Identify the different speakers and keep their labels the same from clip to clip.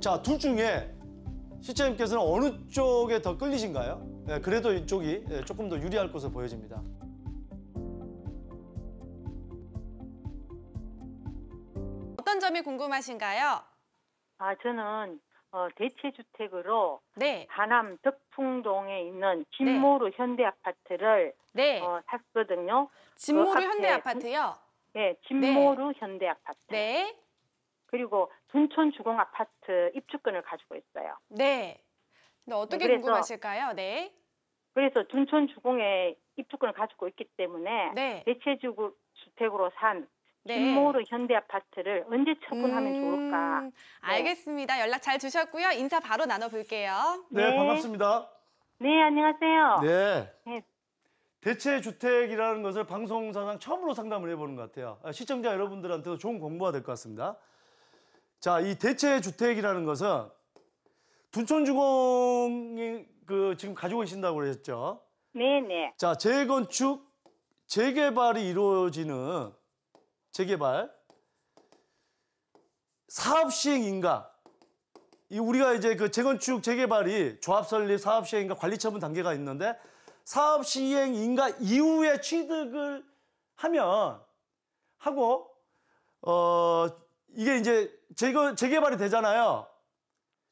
Speaker 1: 자, 둘 중에 시청자님께서는 어느 쪽에 더 끌리신가요? 네, 그래도 이쪽이 예, 조금 더 유리할 것으로 보여집니다.
Speaker 2: 어떤 점이 궁금하신가요? 아, 저는 어, 대체주택으로 네. 하남 덕풍동에 있는 진모루 네. 현대아파트를 네. 어, 샀거든요. 진모루 그 현대아파트요? 예, 네, 진모루 현대아파트. 네. 그리고 둔촌 주공 아파트 입주권을 가지고 있어요. 네. 근데 어떻게 네, 그래서, 궁금하실까요? 네. 그래서 둔촌 주공에 입주권을 가지고 있기 때문에 네. 대체주택으로 산 김모로 네. 현대 아파트를 언제 처분하면 음, 좋을까? 네. 알겠습니다. 연락 잘 주셨고요. 인사 바로 나눠볼게요. 네, 네. 반갑습니다. 네, 안녕하세요. 네. 네.
Speaker 1: 대체 주택이라는 것을 방송사상 처음으로 상담을 해보는 것 같아요. 아, 시청자 여러분들한테도 좋은 공부가 될 것 같습니다. 자, 이 대체 주택이라는 것은 둔촌주공이 그 지금 가지고 계신다고 그랬죠?
Speaker 2: 네네.
Speaker 1: 자, 재건축, 재개발이 이루어지는 재개발, 사업 시행 인가. 이 우리가 이제 그 재건축, 재개발이 조합 설립, 사업 시행 인가, 관리 처분 단계가 있는데 사업 시행 인가 이후에 취득을 하면 하고 어 이게 이제 재개, 재개발이 되잖아요.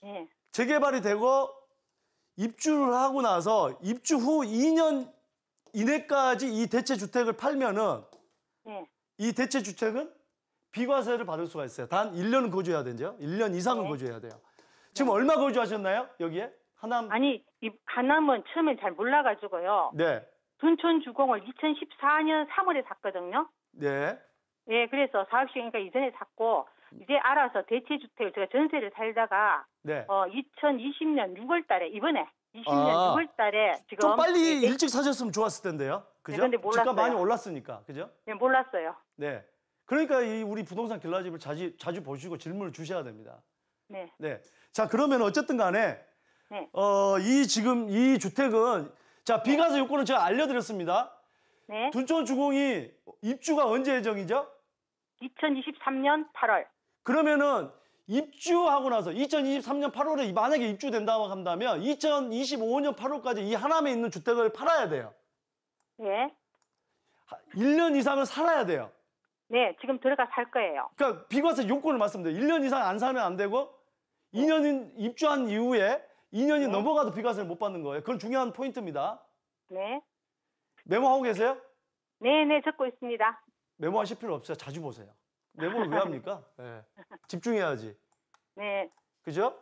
Speaker 1: 예. 재개발이 되고 입주를 하고 나서 입주 후 2년 이내까지 이 대체 주택을 팔면은 예. 이 대체 주택은 비과세를 받을 수가 있어요. 단 1년은 거주해야 되죠. 1년 이상은 네. 거주해야 돼요. 지금 네. 얼마 거주하셨나요? 여기에? 하남? 아니, 이 하남은
Speaker 2: 처음에잘 몰라가지고요. 네. 둔촌 주공을 2014년 3월에 샀거든요. 네. 예, 그래서 사업시행이니까 그러니까 이전에 샀고 이제 알아서 대체 주택을 제가 전세를 살다가 네. 어 2020년 6월달에 이번에 20년 아. 6월달에 지금 좀 빨리 네, 네, 일찍
Speaker 1: 사셨으면 좋았을 텐데요. 그죠? 네, 근데 몰랐 집값 많이 올랐으니까, 그죠?
Speaker 2: 네, 몰랐어요.
Speaker 1: 네. 그러니까 이 우리 부동산 길라집을 자주 자주 보시고 질문을 주셔야 됩니다. 네. 네. 자 그러면 어쨌든 간에 네. 어이 지금 이 주택은 자 비과세 네. 요건은 제가 알려드렸습니다. 네. 둔촌 주공이 입주가 언제 예정이죠? 2023년 8월. 그러면은 입주하고 나서 2023년 8월에 만약에 입주된다고 한다면 2025년 8월까지 이 하남에 있는 주택을 팔아야 돼요. 예. 1년 이상은 살아야 돼요.
Speaker 2: 네, 지금 들어가 살 거예요.
Speaker 1: 그러니까 비과세 요건을 말씀드려요. 1년 이상 안 살면 안 되고 2년 입주한 이후에 2년이 네. 넘어가도 비과세를 못 받는 거예요. 그건 중요한 포인트입니다. 네. 메모하고 계세요?
Speaker 2: 네, 네, 적고 있습니다.
Speaker 1: 메모하실 필요 없어요. 자주 보세요. 메모를 왜 합니까? 네. 집중해야지. 네. 그죠?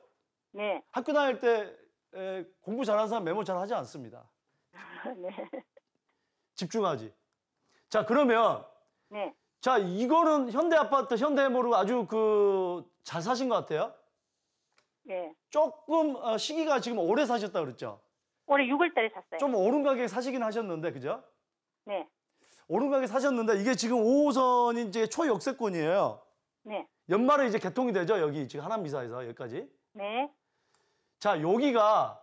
Speaker 1: 네. 학교 다닐 때 에, 공부 잘하는 사람 메모 잘 하지 않습니다. 네. 집중하지. 자, 그러면 네. 자, 이거는 현대 아파트, 현대 모로 아주 그 잘 사신 것 같아요. 네. 조금 어, 시기가 지금 오래 사셨다 그랬죠?
Speaker 2: 올해 6월 달에 샀어요. 좀
Speaker 1: 오른 가격에 사시긴 하셨는데 그죠? 네. 오른가게 사셨는데 이게 지금 5호선이 이제 초역세권이에요. 네. 연말에 이제 개통이 되죠. 여기 지금 하남미사에서 여기까지. 네. 자, 여기가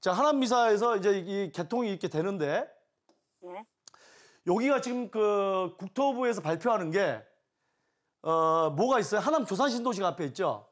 Speaker 1: 자, 하남미사에서 이제 이 개통이 이렇게 되는데 네. 여기가 지금 그 국토부에서 발표하는 게 어, 뭐가 있어요? 하남 조산신도시가 앞에 있죠.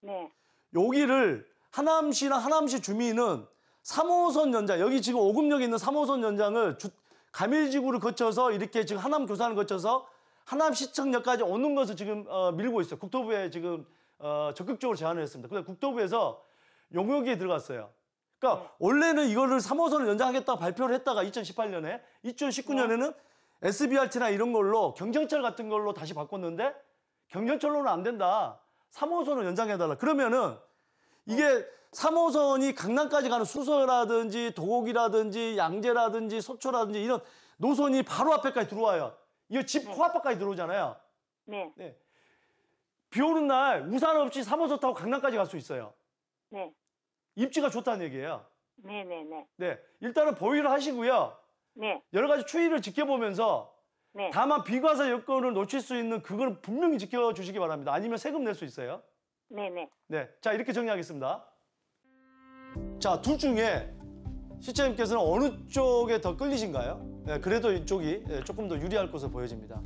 Speaker 1: 네. 여기를 하남시나 하남시 주민은 3호선 연장, 여기 지금 오금역에 있는 3호선 연장을 주, 가밀지구를 거쳐서 이렇게 지금 하남 교사를 거쳐서 하남 시청역까지 오는 것을 지금 어, 밀고 있어요. 국토부에 지금 어, 적극적으로 제안을 했습니다. 근데 국토부에서 용역에 들어갔어요. 그러니까 어. 원래는 이거를 3호선을 연장하겠다 발표를 했다가 2018년에 2019년에는 SBRT나 이런 걸로 경쟁철 같은 걸로 다시 바꿨는데 경쟁철로는안 된다. 3호선을 연장해달라. 그러면은 이게 3호선이 강남까지 가는 수서라든지 도곡이라든지 양재라든지 속초라든지 이런 노선이 바로 앞에까지 들어와요. 이거 집 네. 코앞까지 들어오잖아요. 네. 네. 비 오는 날 우산 없이 3호선 타고 강남까지 갈 수 있어요. 네. 입지가 좋다는 얘기예요.
Speaker 2: 네네네. 네, 네,
Speaker 1: 네. 일단은 보유를 하시고요. 네. 여러 가지 추이를 지켜보면서 네. 다만 비과세 여건을 놓칠 수 있는 그걸 분명히 지켜주시기 바랍니다. 아니면 세금 낼 수 있어요. 네네. 네. 자, 이렇게 정리하겠습니다. 자, 둘 중에 시청자님께서는 어느 쪽에 더 끌리신가요? 네, 그래도 이쪽이 예, 조금 더 유리할 것으로 보여집니다.